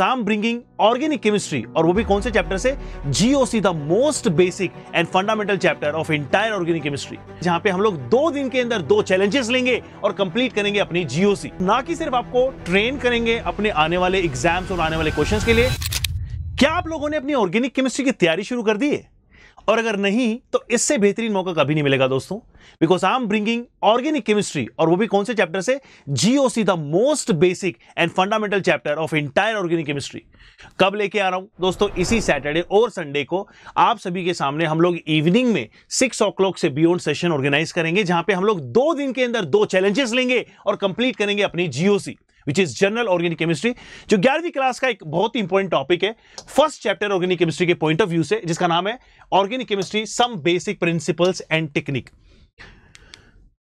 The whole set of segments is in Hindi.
I'm bringing organic chemistry और वो भी कौन से चैप्टर से GOC the most basic and fundamental chapter of entire organic chemistry जहां पे हम लोग दो दिन के अंदर दो चैलेंजेस लेंगे और कंप्लीट करेंगे अपनी जीओसी ना कि सिर्फ आपको ट्रेन करेंगे अपने आने वाले एग्जाम्स और आने वाले क्वेश्चन के लिए क्या आप लोगों ने अपनी ऑर्गेनिक केमिस्ट्री की तैयारी शुरू कर दी है और अगर नहीं तो इससे बेहतरीन मौका कभी नहीं मिलेगा दोस्तों because I am bringing organic chemistry और वो भी कौन से चैप्टर से GOC the most basic and fundamental chapter of entire organic chemistry कब लेके आ रहा हूं दोस्तों इसी सैटरडे और संडे को आप सभी के सामने हम लोग इवनिंग में सिक्स ओ से बियॉन्ड सेशन ऑर्गेनाइज करेंगे जहां पे हम लोग दो दिन के अंदर दो चैलेंजेस लेंगे और कंप्लीट करेंगे अपनी GOC which is general organic chemistry जो ग्यारहवीं क्लास का एक बहुत ही इंपॉर्टेंट टॉपिक है फर्स्ट चैप्टर ऑर्गेनिक केमिस्ट्री के पॉइंट ऑफ व्यू से जिसका नाम है organic chemistry some basic principles and technique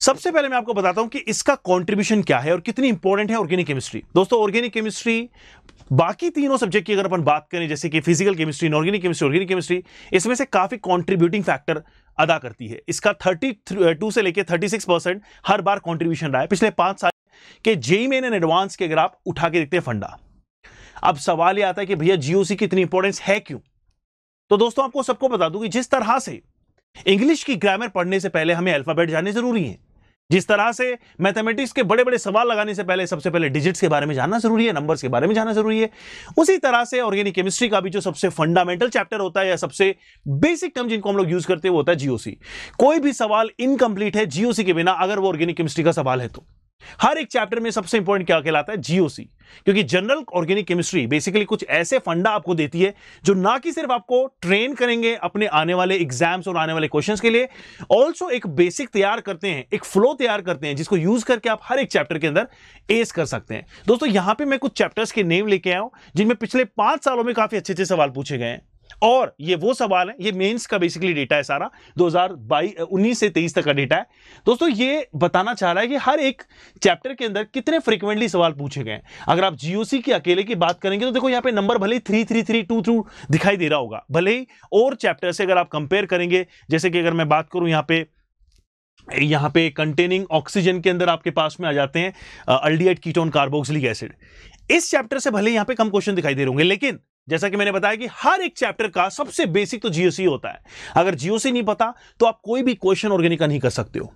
सबसे पहले मैं आपको बताता हूं कि इसका कंट्रीब्यूशन क्या है और कितनी इंपॉर्टेंट है ऑर्गेनिक केमिस्ट्री दोस्तों ऑर्गेनिक केमिस्ट्री बाकी तीनों सब्जेक्ट की अगर अपन बात करें जैसे कि physical chemistry organic chemistry organic chemistry इसमें से काफी कंट्रीब्यूटिंग फैक्टर अदा करती है इसका थर्टी से लेकर थर्टी हर बार कॉन्ट्रीब्यूशन रहा है पिछले पांच कि जेई मेन एंड एडवांस के अगर आप उठा के देखते हैं फंडा अब सवाल ये आता है कि भैया जीओसी की इतनी इंपॉर्टेंस है क्यों तो दोस्तों आपको सबको बता दूं कि जिस तरह से इंग्लिश की ग्रामर पढ़ने से पहले हमें अल्फाबेट जानने जरूरी है जिस तरह से मैथमेटिक्स के बड़े बड़े सवाल लगाने से पहले सबसे पहले डिजिट्स के बारे में जानना जरूरी है नंबर्स के बारे में जानना जरूरी है उसी तरह से ऑर्गेनिक केमिस्ट्री का भी जो सबसे फंडामेंटल चैप्टर होता है या सबसे बेसिक टर्म जिनको हम लोग यूज करते हैं वो होता है जीओसी कोई भी सवाल इनकम्प्लीट है जीओसी के बिना अगर वो ऑर्गेनिक केमिस्ट्री का सवाल है तो हर एक चैप्टर में सबसे इंपॉर्टेंट क्या कहलाता है जीओसी क्योंकि जनरल ऑर्गेनिक केमिस्ट्री बेसिकली कुछ ऐसे फंडा आपको देती है जो ना कि सिर्फ आपको ट्रेन करेंगे अपने आने वाले एग्जाम्स और आने वाले क्वेश्चंस के लिए ऑल्सो एक बेसिक तैयार करते हैं एक फ्लो तैयार करते हैं जिसको यूज करके आप हर एक चैप्टर के अंदर एस कर सकते हैं दोस्तों यहां पर मैं कुछ चैप्टर्स के नेम लेके आया हूं जिनमें पिछले पांच सालों में काफी अच्छे अच्छे सवाल पूछे गए हैं और ये वो सवाल है ये मेंस का बेसिकली डेटा है सारा 2022 उन्नीस से 23 तक का डेटा है दोस्तों ये बताना चाह रहा है कि हर एक चैप्टर के अंदर कितने फ्रिक्वेंटली सवाल पूछे गए हैं अगर आप जीओसी की अकेले की बात करेंगे तो देखो यहाँ पे नंबर भले ही three three three two two दिखाई दे रहा होगा भले ही और चैप्टर से अगर आप कंपेयर करेंगे जैसे कि अगर मैं बात करूँ यहाँ पे यहाँ पे कंटेनिंग ऑक्सीजन के अंदर आपके पास में आ जाते हैं अल्डियट कीटोन कार्बोक्सिलिक एसिड इस चैप्टर से भले यहाँ पे कम क्वेश्चन दिखाई दे रहे होंगे लेकिन जैसा कि मैंने बताया कि हर एक चैप्टर का सबसे बेसिक तो जीओसी होता है अगर जीओसी नहीं पता तो आप कोई भी क्वेश्चन ऑर्गेनिका नहीं कर सकते हो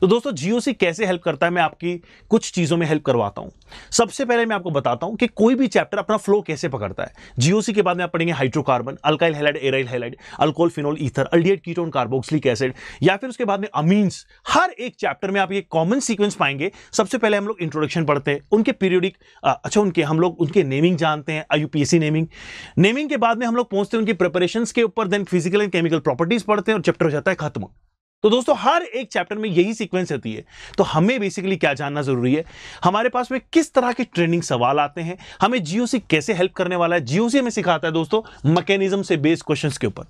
तो दोस्तों जियो जीओसी कैसे हेल्प करता है मैं आपकी कुछ चीज़ों में हेल्प करवाता हूं सबसे पहले मैं आपको बताता हूं कि कोई भी चैप्टर अपना फ्लो कैसे पकड़ता है जीओसी के बाद में आप पढ़ेंगे hydrocarbon alkyl halide aryl halide alcohol phenol ether aldehyde ketone carboxylic acid या फिर उसके बाद में अमीन्स हर एक चैप्टर में आप ये कॉमन सीक्वेंस पाएंगे सबसे पहले हम लोग इंट्रोडक्शन पढ़ते हैं उनके पीरियोडिक अच्छा उनके हम लोग उनके नेमिंग जानते हैं आईयूपीएससी नेमिंग नेमिंग के बाद में हम लोग पहुंचते हैं उनकी प्रिपरेशन के ऊपर then physical and chemical properties पढ़ते हैं और चैप्टर हो जाता है खत्म तो दोस्तों हर एक चैप्टर में यही सीक्वेंस रहती है तो हमें बेसिकली क्या जानना जरूरी है हमारे पास में किस तरह के ट्रेनिंग सवाल आते हैं हमें जियो कैसे हेल्प करने वाला है जियो हमें सिखाता है दोस्तों मैकेनिज्म से बेस्ड क्वेश्चन के ऊपर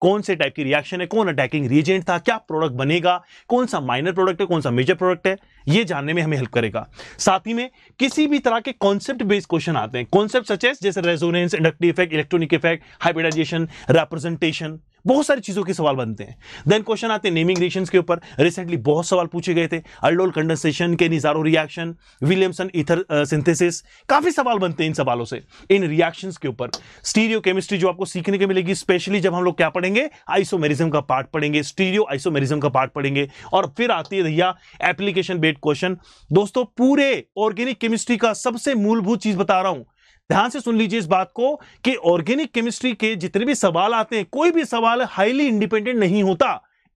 कौन से टाइप की रिएक्शन है कौन अटैकिंग रिएजेंट था क्या प्रोडक्ट बनेगा कौन सा माइनर प्रोडक्ट है कौन सा मेजर प्रोडक्ट है ये जानने में हमें हेल्प करेगा साथ ही में किसी भी तरह के कॉन्सेप्ट बेस्ड क्वेश्चन आते हैं कॉन्सेप्ट सचेस जैसे resonance inductive effect electronic effect hybridisation representation बहुत सारी चीज़ों के सवाल बनते हैं देन क्वेश्चन आते हैं नेमिंग रिएक्शन के ऊपर रिसेंटली बहुत सवाल पूछे गए थे aldol condensation Cannizzaro reaction Williamson ether synthesis काफ़ी सवाल बनते हैं इन सवालों से इन रिएक्शन के ऊपर स्टीरियो केमिस्ट्री जो आपको सीखने के मिलेगी स्पेशली जब हम लोग क्या पढ़ेंगे आइसोमेरिज्म का पार्ट पढ़ेंगे स्टीरियो आइसोमेरिज्म का पार्ट पढ़ेंगे और फिर आती है भैया एप्लीकेशन बेड क्वेश्चन दोस्तों पूरे ऑर्गेनिक केमिस्ट्री का सबसे मूलभूत चीज़ बता रहा हूं ध्यान से सुन लीजिए इस बात को कि ऑर्गेनिक केमिस्ट्री के जितने भी सवाल आते हैं कोई भी सवाल हाईली इंडिपेंडेंट नहीं होता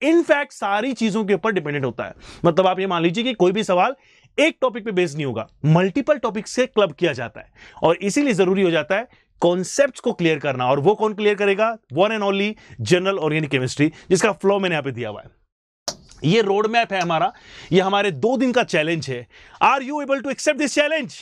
इनफैक्ट सारी चीजों के ऊपर डिपेंडेंट होता है मतलब आप ये मान लीजिए कि कोई भी सवाल एक टॉपिक पे बेस नहीं होगा मल्टीपल टॉपिक से क्लब किया जाता है और इसीलिए जरूरी हो जाता है कॉन्सेप्ट को क्लियर करना और वो कौन क्लियर करेगा one and only general organic chemistry जिसका फ्लो मैंने यहां पर दिया हुआ है ये रोड मैप है हमारा ये हमारे दो दिन का चैलेंज है are you able to accept this challenge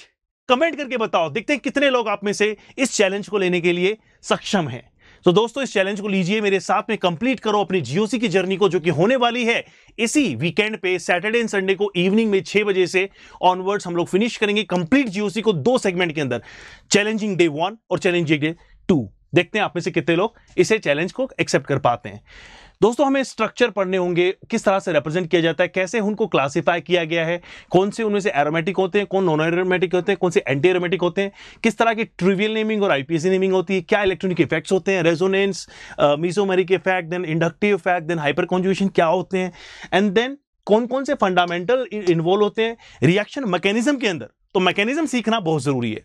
comment करके बताओ देखते हैं कितने लोग आप में से इस चैलेंज को लेने के लिए सक्षम हैं तो दोस्तों इस चैलेंज को लीजिए मेरे साथ में कंप्लीट करो अपनी जीओसी की जर्नी को जो कि होने वाली है इसी वीकेंड पे सैटरडे एंड संडे को इवनिंग में छह बजे से ऑनवर्ड्स हम लोग फिनिश करेंगे कंप्लीट जीओसी को दो सेगमेंट के अंदर चैलेंजिंग डे वन और चैलेंजिंग डे टू देखते हैं आप में से कितने लोग इसे चैलेंज को एक्सेप्ट कर पाते हैं दोस्तों हमें स्ट्रक्चर पढ़ने होंगे किस तरह से रिप्रेजेंट किया जाता है कैसे उनको क्लासीफाई किया गया है कौन से उनमें से एरोमेटिक होते हैं कौन नॉन एरोमेटिक होते हैं कौन से एंटी एरोमेटिक होते हैं किस तरह की ट्रिवियल नेमिंग और आईपीएसी नेमिंग होती है क्या इलेक्ट्रॉनिक इफेक्ट्स होते हैं resonance mesomeric effect then inductive effect then hyperconjugation क्या होते हैं एंड देन कौन कौन से फंडामेंटल इन्वॉल्व होते हैं रिएक्शन मैकेनिज्म के अंदर तो मैकेनिज्म सीखना बहुत ज़रूरी है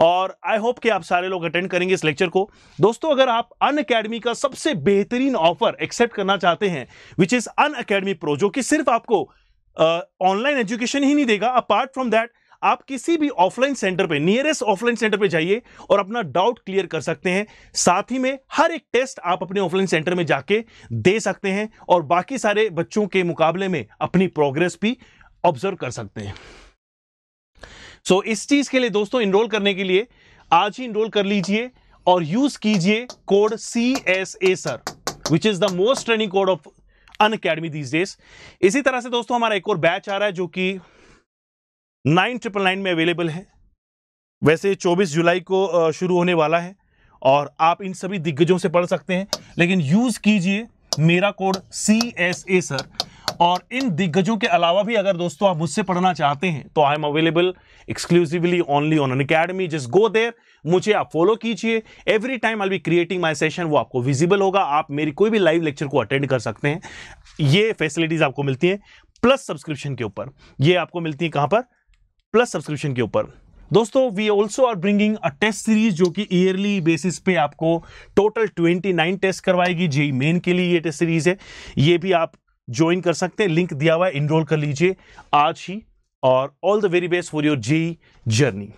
और आई होप कि आप सारे लोग अटेंड करेंगे इस लेक्चर को दोस्तों अगर आप अन अकेडमी का सबसे बेहतरीन ऑफर एक्सेप्ट करना चाहते हैं which is Unacademy pro जो कि सिर्फ आपको ऑनलाइन uh, एजुकेशन ही नहीं देगा अपार्ट फ्रॉम दैट आप किसी भी ऑफलाइन सेंटर पे नियरेस्ट ऑफलाइन सेंटर पे जाइए और अपना डाउट क्लियर कर सकते हैं साथ ही में हर एक टेस्ट आप अपने ऑफलाइन सेंटर में जाके दे सकते हैं और बाकी सारे बच्चों के मुकाबले में अपनी प्रोग्रेस भी ऑब्जर्व कर सकते हैं सो so, इस चीज के लिए दोस्तों इनरोल करने के लिए आज ही इनरोल कर लीजिए और यूज कीजिए code C S A sir which is the most training code of Unacademy these days इसी तरह से दोस्तों हमारा एक और बैच आ रहा है जो कि नाइन ट्रिपल नाइन में अवेलेबल है वैसे 24 जुलाई को शुरू होने वाला है और आप इन सभी दिग्गजों से पढ़ सकते हैं लेकिन यूज कीजिए मेरा code C S A sir और इन दिग्गजों के अलावा भी अगर दोस्तों आप मुझसे पढ़ना चाहते हैं तो I am available exclusively only on Unacademy just go there मुझे आप फॉलो कीजिए every time I be creating my session वो आपको विजिबल होगा आप मेरी कोई भी लाइव लेक्चर को अटेंड कर सकते हैं ये फैसिलिटीज आपको मिलती हैं प्लस सब्सक्रिप्शन के ऊपर ये आपको मिलती है कहाँ पर प्लस सब्सक्रिप्शन के ऊपर दोस्तों we also are bringing a test series जो कि ईयरली बेसिस पे आपको टोटल 29 टेस्ट करवाएगी जेई मेन के लिए ये टेस्ट सीरीज है ये भी आप ज्वाइन कर सकते हैं लिंक दिया हुआ है इनरोल कर लीजिए आज ही और all the very best for your JEE journey